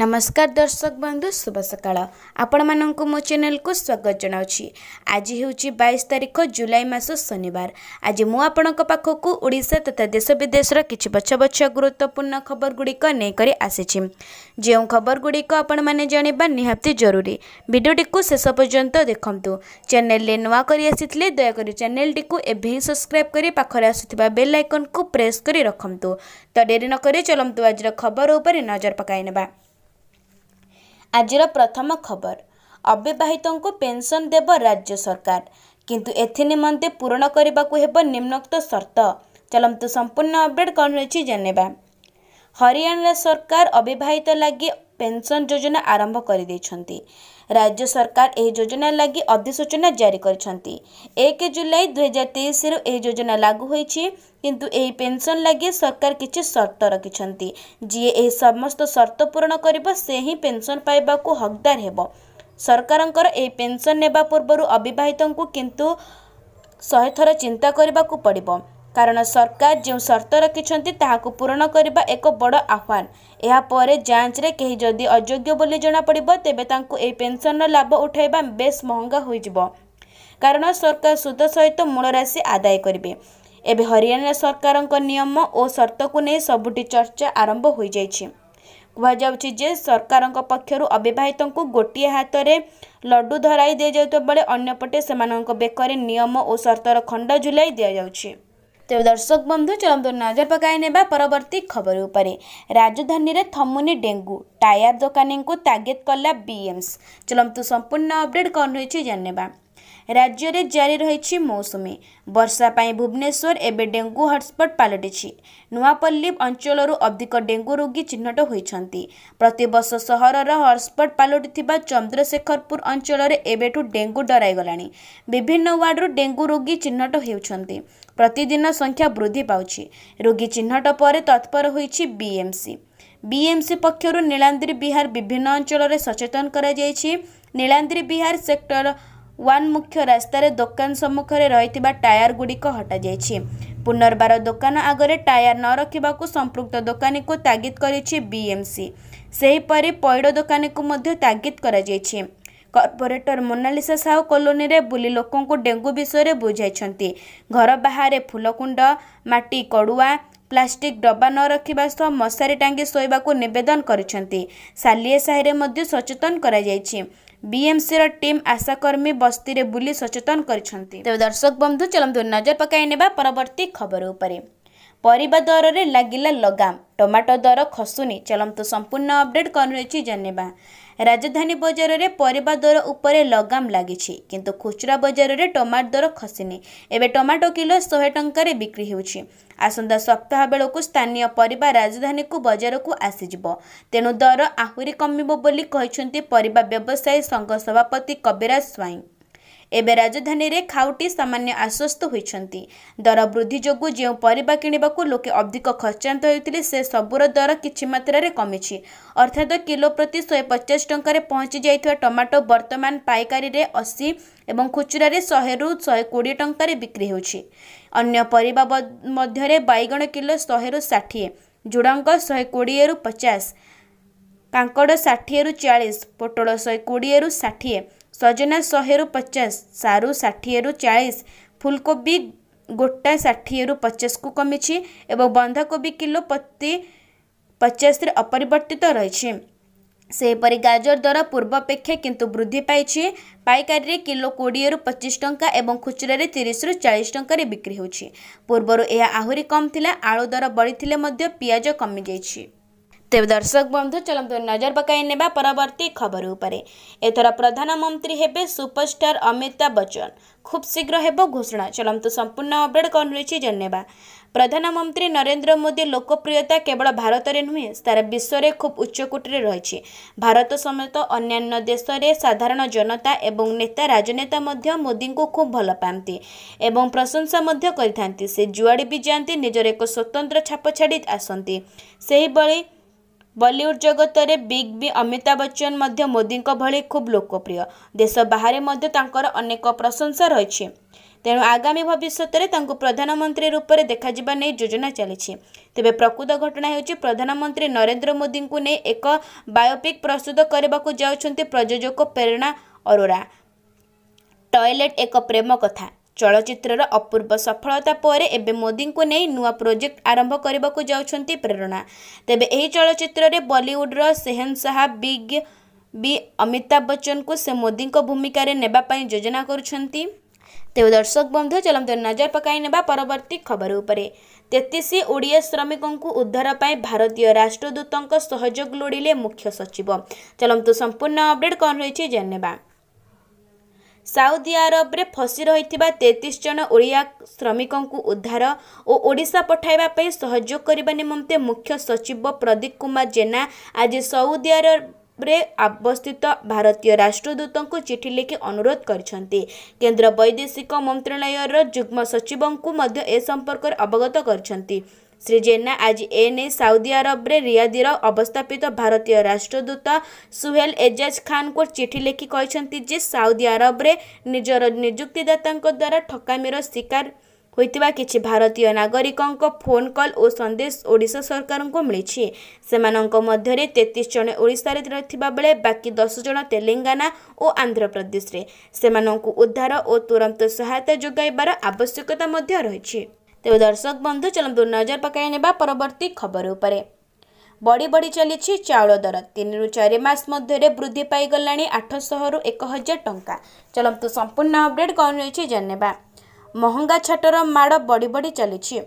ନମସ୍କାର ଦର୍ଶକ ବନ୍ଧୁ ଶୁଭ ସକାଳ ଆପଣମାନଙ୍କୁ ମୋ ଚ୍ୟାନେଲକୁ ସ୍ୱାଗତ ଜଣାଉଛି ଆଜି ହେଉଛି ବାଇଶ ତାରିଖ ଜୁଲାଇ ମାସ ଶନିବାର ଆଜି ମୁଁ ଆପଣଙ୍କ ପାଖକୁ ଓଡ଼ିଶା ତଥା ଦେଶ ବିଦେଶର କିଛି ବଛ ବଛ ଗୁରୁତ୍ୱପୂର୍ଣ୍ଣ ଖବରଗୁଡ଼ିକ ନେଇକରି ଆସିଛି ଯେଉଁ ଖବରଗୁଡ଼ିକ ଆପଣମାନେ ଜାଣିବା ନିହାତି ଜରୁରୀ ଭିଡ଼ିଓଟିକୁ ଶେଷ ପର୍ଯ୍ୟନ୍ତ ଦେଖନ୍ତୁ ଚ୍ୟାନେଲରେ ନୂଆ କରି ଆସିଥିଲେ ଦୟାକରି ଚ୍ୟାନେଲଟିକୁ ଏବେ ହିଁ ସବସ୍କ୍ରାଇବ୍ କରି ପାଖରେ ଆସୁଥିବା ବେଲ୍ ଆଇକନ୍କୁ ପ୍ରେସ୍ କରି ରଖନ୍ତୁ ତ ଡେରି ନକରି ଚଲନ୍ତୁ ଆଜିର ଖବର ଉପରେ ନଜର ପକାଇ ନେବା ଆଜିର ପ୍ରଥମ ଖବର ଅବିବାହିତଙ୍କୁ ପେନ୍ସନ୍ ଦେବ ରାଜ୍ୟ ସରକାର କିନ୍ତୁ ଏଥି ନିମନ୍ତେ ପୂରଣ କରିବାକୁ ହେବ ନିମ୍ନୋକ୍ତ ସର୍ତ୍ତ ଚାଲନ୍ତୁ ସମ୍ପୂର୍ଣ୍ଣ ଅପଡ଼େଟ୍ କ'ଣ ରହିଛି ଜାଣିବା ହରିୟାଣା ସରକାର ଅବିବାହିତ ଲାଗି पेन्सन जोजना आरम्भ गरिदिन्छ राज्य सरकार योजना लागि अधिसूचना जारी गरि दुई हजार तेइस यही जोजना किंतु कही पेन्सन लाग् सरकार सर्त रकिन्छ जिए सर्त पूरण गरेन्सन पाव हक्दार हे सरकारको यो पेन्सन नर्वरू अब चिंता शर को पर्व କାରଣ ସରକାର ଯେଉଁ ସର୍ତ୍ତ ରଖିଛନ୍ତି ତାହାକୁ ପୂରଣ କରିବା ଏକ ବଡ଼ ଆହ୍ୱାନ ଏହାପରେ ଯାଞ୍ଚରେ କେହି ଯଦି ଅଯୋଗ୍ୟ ବୋଲି ଜଣାପଡ଼ିବ ତେବେ ତାଙ୍କୁ ଏହି ପେନ୍ସନର ଲାଭ ଉଠାଇବା ବେଶ୍ ମହଙ୍ଗା ହୋଇଯିବ କାରଣ ସରକାର ସୁଧ ସହିତ ମୂଳ ରାଶି ଆଦାୟ କରିବେ ଏବେ ହରିୟାଣା ସରକାରଙ୍କ ନିୟମ ଓ ସର୍ତ୍ତକୁ ନେଇ ସବୁଠି ଚର୍ଚ୍ଚା ଆରମ୍ଭ ହୋଇଯାଇଛି କୁହାଯାଉଛି ଯେ ସରକାରଙ୍କ ପକ୍ଷରୁ ଅବିବାହିତଙ୍କୁ ଗୋଟିଏ ହାତରେ ଲଡ଼ୁ ଧରାଇ ଦିଆଯାଉଥିବା ବେଳେ ଅନ୍ୟପଟେ ସେମାନଙ୍କ ବେକରେ ନିୟମ ଓ ସର୍ତ୍ତର ଖଣ୍ଡ ଝୁଲାଇ ଦିଆଯାଉଛି ତେବେ ଦର୍ଶକ ବନ୍ଧୁ ଚଳନ୍ତୁ ନଜର ପକାଇ ନେବା ପରବର୍ତ୍ତୀ ଖବର ଉପରେ ରାଜଧାନୀରେ ଥମୁନି ଡେଙ୍ଗୁ ଟାୟାର ଦୋକାନୀଙ୍କୁ ତାଗିଦ କଲା ବିଏମ୍ସ ଚଳନ୍ତୁ ସମ୍ପୂର୍ଣ୍ଣ ଅପଡେଟ୍ କ'ଣ ରହିଛି ଜାଣିନେବା ରାଜ୍ୟରେ ଜାରି ରହିଛି ମୌସୁମୀ ବର୍ଷା ପାଇଁ ଭୁବନେଶ୍ୱର ଏବେ ଡେଙ୍ଗୁ ହଟସ୍ପଟ୍ ପାଲଟିଛି ନୂଆପଲ୍ଲୀ ଅଞ୍ଚଳରୁ ଅଧିକ ଡେଙ୍ଗୁ ରୋଗୀ ଚିହ୍ନଟ ହୋଇଛନ୍ତି ପ୍ରତିବର୍ଷ ସହରର ହଟସ୍ପଟ୍ ପାଲଟିଥିବା ଚନ୍ଦ୍ରଶେଖରପୁର ଅଞ୍ଚଳରେ ଏବେଠୁ ଡେଙ୍ଗୁ ଡରାଇଗଲାଣି ବିଭିନ୍ନ ୱାର୍ଡରୁ ଡେଙ୍ଗୁ ରୋଗୀ ଚିହ୍ନଟ ହେଉଛନ୍ତି ପ୍ରତିଦିନ ସଂଖ୍ୟା ବୃଦ୍ଧି ପାଉଛି ରୋଗୀ ଚିହ୍ନଟ ପରେ ତତ୍ପର ହୋଇଛି ବିଏମ୍ସି ବିଏମ୍ସି ପକ୍ଷରୁ ନୀଳାଦ୍ରି ବିହାର ବିଭିନ୍ନ ଅଞ୍ଚଳରେ ସଚେତନ କରାଯାଇଛି ନୀଳାଦ୍ରି ବିହାର ସେକ୍ଟର ୱାନ୍ ମୁଖ୍ୟ ରାସ୍ତାରେ ଦୋକାନ ସମ୍ମୁଖରେ ରହିଥିବା ଟାୟାରଗୁଡ଼ିକ ହଟାଯାଇଛି ପୁନର୍ବାର ଦୋକାନ ଆଗରେ ଟାୟାର ନ ରଖିବାକୁ ସମ୍ପୃକ୍ତ ଦୋକାନୀକୁ ତାଗିଦ କରିଛି ବିଏମ୍ସି ସେହିପରି ପଇଡ଼ ଦୋକାନୀକୁ ମଧ୍ୟ ତାଗିଦ କରାଯାଇଛି କର୍ପୋରେଟର ମୋନାଲିସା ସାହୁ କଲୋନୀରେ ବୁଲି ଲୋକଙ୍କୁ ଡେଙ୍ଗୁ ବିଷୟରେ ବୁଝାଇଛନ୍ତି ଘର ବାହାରେ ଫୁଲକୁଣ୍ଡ ମାଟି କଡ଼ୁଆ ପ୍ଲାଷ୍ଟିକ୍ ଡବା ନ ରଖିବା ସହ ମଶାରୀ ଟାଙ୍ଗି ଶୋଇବାକୁ ନିବେଦନ କରିଛନ୍ତି ସାଲିଏ ସାହିରେ ମଧ୍ୟ ସଚେତନ କରାଯାଇଛି ବିଏମ୍ସିର ଟିମ୍ ଆଶାକର୍ମୀ ବସ୍ତିରେ ବୁଲି ସଚେତନ କରିଛନ୍ତି ତେବେ ଦର୍ଶକ ବନ୍ଧୁ ଚଳନ୍ତୁ ନଜର ପକାଇ ନେବା ପରବର୍ତ୍ତୀ ଖବର ଉପରେ ପରିବା ଦରରେ ଲାଗିଲା ଲଗାମ ଟମାଟୋ ଦର ଖସୁନି ଚଳନ୍ତୁ ସମ୍ପୂର୍ଣ୍ଣ ଅପଡେଟ୍ କ'ଣ ରହିଛି ଜାଣିବା ରାଜଧାନୀ ବଜାରରେ ପରିବା ଦର ଉପରେ ଲଗାମ ଲାଗିଛି କିନ୍ତୁ ଖୁଚୁରା ବଜାରରେ ଟମାଟୋ ଦର ଖସିନି ଏବେ ଟମାଟୋ କିଲୋ ଶହେ ଟଙ୍କାରେ ବିକ୍ରି ହେଉଛି ଆସନ୍ତା ସପ୍ତାହ ବେଳକୁ ସ୍ଥାନୀୟ ପରିବା ରାଜଧାନୀକୁ ବଜାରକୁ ଆସିଯିବ ତେଣୁ ଦର ଆହୁରି କମିବ ବୋଲି କହିଛନ୍ତି ପରିବା ବ୍ୟବସାୟୀ ସଂଘ ସଭାପତି କବିରାଜ ସ୍ୱାଇଁ ଏବେ ରାଜଧାନୀରେ ଖାଉଟି ସାମାନ୍ୟ ଆଶ୍ୱସ୍ତ ହୋଇଛନ୍ତି ଦର ବୃଦ୍ଧି ଯୋଗୁଁ ଯେଉଁ ପରିବା କିଣିବାକୁ ଲୋକେ ଅଧିକ ଖର୍ଚ୍ଚାନ୍ତ ହେଉଥିଲେ ସେ ସବୁର ଦର କିଛି ମାତ୍ରାରେ କମିଛି ଅର୍ଥାତ୍ କିଲୋ ପ୍ରତି ଶହେ ପଚାଶ ଟଙ୍କାରେ ପହଞ୍ଚି ଯାଇଥିବା ଟମାଟୋ ବର୍ତ୍ତମାନ ପାଇକାରୀରେ ଅଶୀ ଏବଂ ଖୁଚୁରାରେ ଶହେରୁ ଶହେ କୋଡ଼ିଏ ଟଙ୍କାରେ ବିକ୍ରି ହେଉଛି ଅନ୍ୟ ପରିବା ମଧ୍ୟରେ ବାଇଗଣ କିଲୋ ଶହେରୁ ଷାଠିଏ ଝୁଡ଼ଙ୍ଗ ଶହେ କୋଡ଼ିଏରୁ ପଚାଶ କାଙ୍କଡ଼ ଷାଠିଏରୁ ଚାଳିଶ ପୋଟଳ ଶହେ କୋଡ଼ିଏରୁ ଷାଠିଏ ସଜନା ଶହେରୁ ପଚାଶ ସାରୁ ଷାଠିଏରୁ ଚାଳିଶ ଫୁଲକୋବି ଗୋଟା ଷାଠିଏରୁ ପଚାଶକୁ କମିଛି ଏବଂ ବନ୍ଧାକୋବି କିଲୋ ପ୍ରତି ପଚାଶରେ ଅପରିବର୍ତ୍ତିତ ରହିଛି ସେହିପରି ଗାଜର ଦର ପୂର୍ବାପେକ୍ଷା କିନ୍ତୁ ବୃଦ୍ଧି ପାଇଛି ପାଇକାରୀରେ କିଲୋ କୋଡ଼ିଏରୁ ପଚିଶ ଟଙ୍କା ଏବଂ ଖୁଚୁରାରେ ତିରିଶରୁ ଚାଳିଶ ଟଙ୍କାରେ ବିକ୍ରି ହେଉଛି ପୂର୍ବରୁ ଏହା ଆହୁରି କମ୍ ଥିଲା ଆଳୁ ଦର ବଢ଼ିଥିଲେ ମଧ୍ୟ ପିଆଜ କମିଯାଇଛି ତେବେ ଦର୍ଶକ ବନ୍ଧୁ ଚଲନ୍ତୁ ନଜର ପକାଇ ନେବା ପରବର୍ତ୍ତୀ ଖବର ଉପରେ ଏଥର ପ୍ରଧାନମନ୍ତ୍ରୀ ହେବେ ସୁପରଷ୍ଟାର ଅମିତାଭ ବଚ୍ଚନ ଖୁବ୍ ଶୀଘ୍ର ହେବ ଘୋଷଣା ଚଲନ୍ତୁ ସମ୍ପୂର୍ଣ୍ଣ ଅପଡେଟ୍ କ'ଣ ରହିଛି ଜନେବା ପ୍ରଧାନମନ୍ତ୍ରୀ ନରେନ୍ଦ୍ର ମୋଦି ଲୋକପ୍ରିୟତା କେବଳ ଭାରତରେ ନୁହେଁ ସାରା ବିଶ୍ୱରେ ଖୁବ୍ ଉଚ୍ଚକୋଟୀରେ ରହିଛି ଭାରତ ସମେତ ଅନ୍ୟାନ୍ୟ ଦେଶରେ ସାଧାରଣ ଜନତା ଏବଂ ନେତା ରାଜନେତା ମଧ୍ୟ ମୋଦିଙ୍କୁ ଖୁବ୍ ଭଲ ପାଆନ୍ତି ଏବଂ ପ୍ରଶଂସା ମଧ୍ୟ କରିଥାନ୍ତି ସେ ଯୁଆଡ଼େ ବି ଯାଆନ୍ତି ନିଜର ଏକ ସ୍ୱତନ୍ତ୍ର ଛାପ ଛାଡ଼ି ଆସନ୍ତି ସେହିଭଳି ବଲିଉଡ ଜଗତରେ ବିଗ୍ ବି ଅମିତାଭ ବଚ୍ଚନ ମଧ୍ୟ ମୋଦିଙ୍କ ଭଳି ଖୁବ୍ ଲୋକପ୍ରିୟ ଦେଶ ବାହାରେ ମଧ୍ୟ ତାଙ୍କର ଅନେକ ପ୍ରଶଂସା ରହିଛି ତେଣୁ ଆଗାମୀ ଭବିଷ୍ୟତରେ ତାଙ୍କୁ ପ୍ରଧାନମନ୍ତ୍ରୀ ରୂପରେ ଦେଖାଯିବା ନେଇ ଯୋଜନା ଚାଲିଛି ତେବେ ପ୍ରକୃତ ଘଟଣା ହେଉଛି ପ୍ରଧାନମନ୍ତ୍ରୀ ନରେନ୍ଦ୍ର ମୋଦିଙ୍କୁ ନେଇ ଏକ ବାୟୋପିକ୍ ପ୍ରସ୍ତୁତ କରିବାକୁ ଯାଉଛନ୍ତି ପ୍ରଯୋଜକ ପ୍ରେରଣା ଅରୋରା ଟଏଲେଟ୍ ଏକ ପ୍ରେମ କଥା ଚଳଚ୍ଚିତ୍ରର ଅପୂର୍ବ ସଫଳତା ପରେ ଏବେ ମୋଦିଙ୍କୁ ନେଇ ନୂଆ ପ୍ରୋଜେକ୍ଟ ଆରମ୍ଭ କରିବାକୁ ଯାଉଛନ୍ତି ପ୍ରେରଣା ତେବେ ଏହି ଚଳଚ୍ଚିତ୍ରରେ ବଲିଉଡ଼ର ସେହେନଶାହା ବିଗ୍ ବି ଅମିତାଭ ବଚ୍ଚନଙ୍କୁ ସେ ମୋଦିଙ୍କ ଭୂମିକାରେ ନେବା ପାଇଁ ଯୋଜନା କରୁଛନ୍ତି ତେବେ ଦର୍ଶକ ବନ୍ଧୁ ଚାଲନ୍ତୁ ନଜର ପକାଇ ନେବା ପରବର୍ତ୍ତୀ ଖବର ଉପରେ ତେତିଶ ଓଡ଼ିଆ ଶ୍ରମିକଙ୍କୁ ଉଦ୍ଧାର ପାଇଁ ଭାରତୀୟ ରାଷ୍ଟ୍ରଦୂତଙ୍କ ସହଯୋଗ ଲୋଡ଼ିଲେ ମୁଖ୍ୟ ସଚିବ ଚାଲନ୍ତୁ ସମ୍ପୂର୍ଣ୍ଣ ଅପଡେଟ୍ କ'ଣ ରହିଛି ଜାଣିନେବା ସାଉଦି ଆରବରେ ଫସି ରହିଥିବା ତେତିଶ ଜଣ ଓଡ଼ିଆ ଶ୍ରମିକଙ୍କୁ ଉଦ୍ଧାର ଓ ଓଡ଼ିଶା ପଠାଇବା ପାଇଁ ସହଯୋଗ କରିବା ନିମନ୍ତେ ମୁଖ୍ୟ ସଚିବ ପ୍ରଦୀପ କୁମାର ଜେନା ଆଜି ସାଉଦି ଆରବରେ ଅବସ୍ଥିତ ଭାରତୀୟ ରାଷ୍ଟ୍ରଦୂତଙ୍କୁ ଚିଠି ଲେଖି ଅନୁରୋଧ କରିଛନ୍ତି କେନ୍ଦ୍ର ବୈଦେଶିକ ମନ୍ତ୍ରଣାଳୟର ଯୁଗ୍ମ ସଚିବଙ୍କୁ ମଧ୍ୟ ଏ ସମ୍ପର୍କରେ ଅବଗତ କରିଛନ୍ତି ଶ୍ରୀ ଜେନା ଆଜି ନେଇ ସାଉଦି ଆରବରେ ରିୟାଦିର ଅବସ୍ଥାପିତ ଭାରତୀୟ ରାଷ୍ଟ୍ରଦୂତ ସୁହେଲ ଏଜାଜ ଖାନଙ୍କୁ ଚିଠି ଲେଖି କହିଛନ୍ତି ଯେ ସାଉଦି ଆରବରେ ନିଜର ନିଯୁକ୍ତିଦାତାଙ୍କ ଦ୍ୱାରା ଠକାମିର ଶିକାର ହୋଇଥିବା କିଛି ଭାରତୀୟ ନାଗରିକଙ୍କ ଫୋନ୍ କଲ୍ ଓ ସନ୍ଦେଶ ଓଡ଼ିଶା ସରକାରଙ୍କୁ ମିଳିଛି ସେମାନଙ୍କ ମଧ୍ୟରେ ତେତିଶ ଜଣ ଓଡ଼ିଶାରେ ଥିବା ବେଳେ ବାକି ଦଶ ଜଣ ତେଲେଙ୍ଗାନା ଓ ଆନ୍ଧ୍ରପ୍ରଦେଶରେ ସେମାନଙ୍କୁ ଉଦ୍ଧାର ଓ ତୁରନ୍ତ ସହାୟତା ଯୋଗାଇବାର ଆବଶ୍ୟକତା ମଧ୍ୟ ରହିଛି ତେବେ ଦର୍ଶକ ବନ୍ଧୁ ଚଳନ୍ତୁ ନଜର ପକାଇ ନେବା ପରବର୍ତ୍ତୀ ଖବର ଉପରେ ବଢ଼ି ବଢ଼ି ଚାଲିଛି ଚାଉଳ ଦର ତିନିରୁ ଚାରି ମାସ ମଧ୍ୟରେ ବୃଦ୍ଧି ପାଇଗଲାଣି ଆଠଶହରୁ ଏକ ହଜାର ଟଙ୍କା ଚଳନ୍ତୁ ସମ୍ପୂର୍ଣ୍ଣ ଅପଡ଼େଟ୍ କ'ଣ ରହିଛି ଜାଣିନେବା ମହଙ୍ଗା ଛାଟର ମାଡ଼ ବଢ଼ି ବଢ଼ି ଚାଲିଛି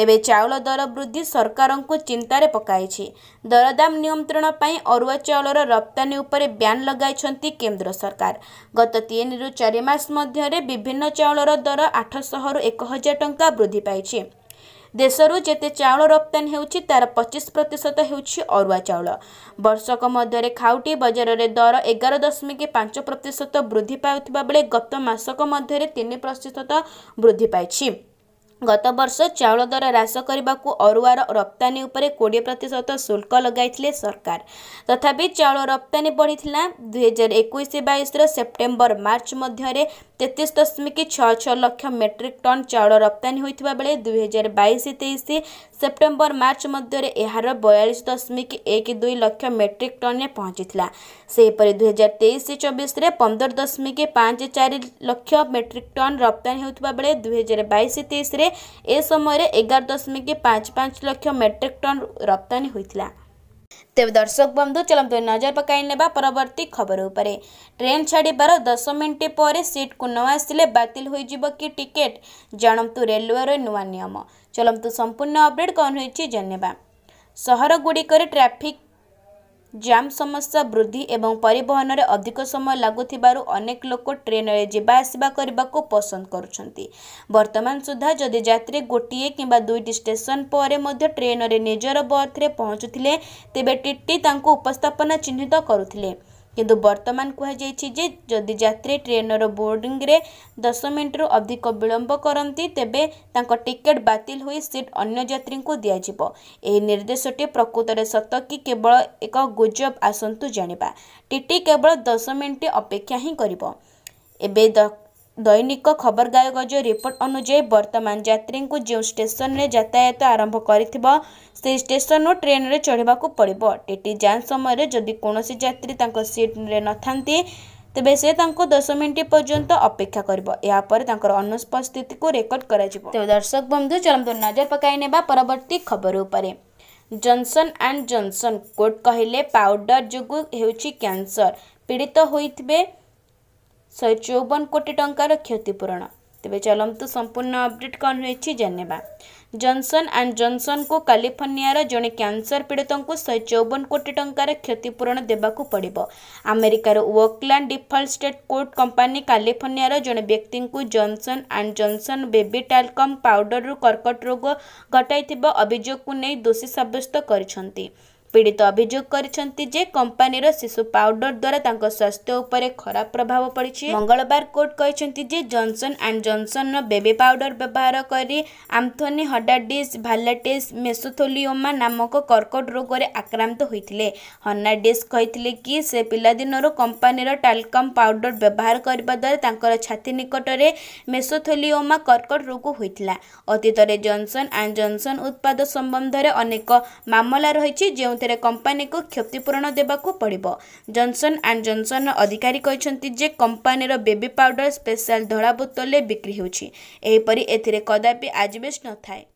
ଏବେ ଚାଉଳ ଦର ବୃଦ୍ଧି ସରକାରଙ୍କୁ ଚିନ୍ତାରେ ପକାଇଛି ଦରଦାମ ନିୟନ୍ତ୍ରଣ ପାଇଁ ଅରୁଆ ଚାଉଳର ରପ୍ତାନୀ ଉପରେ ବ୍ୟାନ୍ ଲଗାଇଛନ୍ତି କେନ୍ଦ୍ର ସରକାର ଗତ ତିନିରୁ ଚାରି ମାସ ମଧ୍ୟରେ ବିଭିନ୍ନ ଚାଉଳର ଦର ଆଠଶହରୁ ଏକ ହଜାର ଟଙ୍କା ବୃଦ୍ଧି ପାଇଛି ଦେଶରୁ ଯେତେ ଚାଉଳ ରପ୍ତାନୀ ହେଉଛି ତା'ର ପଚିଶ ପ୍ରତିଶତ ହେଉଛି ଅରୁଆ ଚାଉଳ ବର୍ଷକ ମଧ୍ୟରେ ଖାଉଟି ବଜାରରେ ଦର ଏଗାର ଦଶମିକ ପାଞ୍ଚ ପ୍ରତିଶତ ବୃଦ୍ଧି ପାଉଥିବା ବେଳେ ଗତ ମାସକ ମଧ୍ୟରେ ତିନି ପ୍ରତିଶତ ବୃଦ୍ଧି ପାଇଛି गत वर्ष चाउल दर ह्रास करने अरुआर रप्तानी कोड़े प्रतिशत शुल्क लगे सरकार तथापि चाउल रप्तानी बढ़ी दुई हजार एक बैश रेप्टेम्बर मार्च मध्य तेतीस दशमिक छ मेट्रिक टन चाउल रप्तानी होता बेले दुई हजार बैस सेप्टेम्बर मार्च मध्य यार बयालीस दशमिक एक दुई लक्ष मेट्रिक टन में पहुंचा से हीपर दुईार तेईस चौबीस पंदर दशमिक पाँच चार लक्ष मेट्रिक टन रप्तानी होता बेले दुई हजार बैश तेईस ଏ ସମୟରେ ଏଗାର ଦଶମିକ ପାଞ୍ଚ ପାଞ୍ଚ ଲକ୍ଷ ମେଟ୍ରିକ ଟନ୍ ରପ୍ତାନୀ ହୋଇଥିଲା ତେବେ ଦର୍ଶକ ବନ୍ଧୁ ଚଳନ୍ତୁ ନଜର ପକାଇ ନେବା ପରବର୍ତ୍ତୀ ଖବର ଉପରେ ଟ୍ରେନ୍ ଛାଡ଼ିବାର ଦଶ ମିନିଟ୍ ପରେ ସିଟ୍କୁ ନ ଆସିଲେ ବାତିଲ ହୋଇଯିବ କି ଟିକେଟ୍ ଜାଣନ୍ତୁ ରେଲୱେର ନୂଆ ନିୟମ ଚଳନ୍ତୁ ସମ୍ପୂର୍ଣ୍ଣ ଅପଡେଟ୍ କ'ଣ ହୋଇଛି ଜାଣିବା ସହରଗୁଡ଼ିକରେ ଟ୍ରାଫିକ୍ ଜାମ୍ ସମସ୍ୟା ବୃଦ୍ଧି ଏବଂ ପରିବହନରେ ଅଧିକ ସମୟ ଲାଗୁଥିବାରୁ ଅନେକ ଲୋକ ଟ୍ରେନରେ ଯିବା ଆସିବା କରିବାକୁ ପସନ୍ଦ କରୁଛନ୍ତି ବର୍ତ୍ତମାନ ସୁଦ୍ଧା ଯଦି ଯାତ୍ରୀ ଗୋଟିଏ କିମ୍ବା ଦୁଇଟି ଷ୍ଟେସନ ପରେ ମଧ୍ୟ ଟ୍ରେନରେ ନିଜର ବର୍ଥରେ ପହଞ୍ଚୁଥିଲେ ତେବେ ଟିଟି ତାଙ୍କୁ ଉପସ୍ଥାପନା ଚିହ୍ନିତ କରୁଥିଲେ କିନ୍ତୁ ବର୍ତ୍ତମାନ କୁହାଯାଇଛି ଯେ ଯଦି ଯାତ୍ରୀ ଟ୍ରେନ୍ର ବୋର୍ଡ଼ିଂରେ ଦଶ ମିନିଟ୍ରୁ ଅଧିକ ବିଳମ୍ବ କରନ୍ତି ତେବେ ତାଙ୍କ ଟିକେଟ୍ ବାତିଲ ହୋଇ ସିଟ୍ ଅନ୍ୟ ଯାତ୍ରୀଙ୍କୁ ଦିଆଯିବ ଏହି ନିର୍ଦ୍ଦେଶଟି ପ୍ରକୃତରେ ସତ କି କେବଳ ଏକ ଗୁଜବ ଆସନ୍ତୁ ଜାଣିବା ଟିଟି କେବଳ ଦଶ ମିନିଟ୍ ଅପେକ୍ଷା ହିଁ କରିବ ଏବେ ଦୈନିକ ଖବରକାଗଜ ରିପୋର୍ଟ ଅନୁଯାୟୀ ବର୍ତ୍ତମାନ ଯାତ୍ରୀଙ୍କୁ ଯେଉଁ ଷ୍ଟେସନରେ ଯାତାୟାତ ଆରମ୍ଭ କରିଥିବ ସେହି ଷ୍ଟେସନରୁ ଟ୍ରେନ୍ରେ ଚଢ଼ିବାକୁ ପଡ଼ିବ ଟିଟି ଯାଞ୍ଚ ସମୟରେ ଯଦି କୌଣସି ଯାତ୍ରୀ ତାଙ୍କ ସିଟ୍ରେ ନଥାନ୍ତି ତେବେ ସେ ତାଙ୍କୁ ଦଶ ମିନିଟ୍ ପର୍ଯ୍ୟନ୍ତ ଅପେକ୍ଷା କରିବ ଏହାପରେ ତାଙ୍କର ଅନୁପସ୍ଥିତିକୁ ରେକର୍ଡ କରାଯିବ ତେବେ ଦର୍ଶକ ବନ୍ଧୁ ଚାଲନ୍ତୁ ନଜର ପକାଇ ନେବା ପରବର୍ତ୍ତୀ ଖବର ଉପରେ ଜନସନ୍ ଆଣ୍ଡ ଜନସନ୍ କୋର୍ଟ କହିଲେ ପାଉଡର ଯୋଗୁଁ ହେଉଛି କ୍ୟାନ୍ସର ପୀଡ଼ିତ ହୋଇଥିବେ ଶହେ ଚଉବନ କୋଟି ଟଙ୍କାର କ୍ଷତିପୂରଣ ତେବେ ଚାଲନ୍ତୁ ସମ୍ପୂର୍ଣ୍ଣ ଅପଡେଟ୍ କ'ଣ ରହିଛି ଜାଣିବା ଜନସନ୍ ଆଣ୍ଡ ଜନସନ୍କୁ କାଲିଫର୍ଣ୍ଣିଆର ଜଣେ କ୍ୟାନ୍ସର ପୀଡ଼ିତଙ୍କୁ ଶହେ ଚଉବନ କୋଟି ଟଙ୍କାର କ୍ଷତିପୂରଣ ଦେବାକୁ ପଡ଼ିବ ଆମେରିକାର ଓକ୍ଲାଣ୍ଡ ଡିଫଲ୍ଟ ଷ୍ଟେଟ୍ କୋର୍ଟ କମ୍ପାନୀ କାଲିଫର୍ଣ୍ଣିଆର ଜଣେ ବ୍ୟକ୍ତିଙ୍କୁ Johnson and Johnson baby talcum ପାଉଡରରୁ କର୍କଟ ରୋଗ ଘଟାଇଥିବା ଅଭିଯୋଗକୁ ନେଇ ଦୋଷୀ ସାବ୍ୟସ୍ତ କରିଛନ୍ତି ପୀଡ଼ିତ ଅଭିଯୋଗ କରିଛନ୍ତି ଯେ କମ୍ପାନୀର ଶିଶୁ ପାଉଡର ଦ୍ୱାରା ତାଙ୍କ ସ୍ୱାସ୍ଥ୍ୟ ଉପରେ ଖରାପ ପ୍ରଭାବ ପଡ଼ିଛି ମଙ୍ଗଳବାର କୋର୍ଟ କହିଛନ୍ତି ଯେ ଜନସନ୍ ଆଣ୍ଡ ଜନସନ୍ର ବେବି ପାଉଡର ବ୍ୟବହାର କରି ଆମ୍ଥୋନି ହଡାଡିସ୍ ଭାଲାଟିସ୍ ମେସୋଥୋଲିଓମା ନାମକ କର୍କଟ ରୋଗରେ ଆକ୍ରାନ୍ତ ହୋଇଥିଲେ ହର୍ନାଡିସ୍ କହିଥିଲେ କି ସେ ପିଲାଦିନରୁ କମ୍ପାନୀର ଟାଲକମ୍ ପାଉଡର ବ୍ୟବହାର କରିବା ଦ୍ୱାରା ତାଙ୍କର ଛାତି ନିକଟରେ ମେସୋଥୋଲିଓମା କର୍କଟ ରୋଗ ହୋଇଥିଲା ଅତୀତରେ ଜନସନ୍ ଆଣ୍ଡ ଜନସନ୍ ଉତ୍ପାଦ ସମ୍ବନ୍ଧରେ ଅନେକ ମାମଲା ରହିଛି ଯେଉଁ ଯେଉଁଥିରେ କମ୍ପାନୀକୁ କ୍ଷତିପୂରଣ ଦେବାକୁ ପଡ଼ିବ ଜନ୍ସନ୍ ଆଣ୍ଡ ଜନ୍ସନ୍ର ଅଧିକାରୀ କହିଛନ୍ତି ଯେ କମ୍ପାନୀର ବେବି ପାଉଡର ସ୍ପେଶାଲ ଧଳା ବୋତଲରେ ବିକ୍ରି ହେଉଛି ଏହିପରି ଏଥିରେ କଦାପି ଆଜବେଷ୍ଟ ନଥାଏ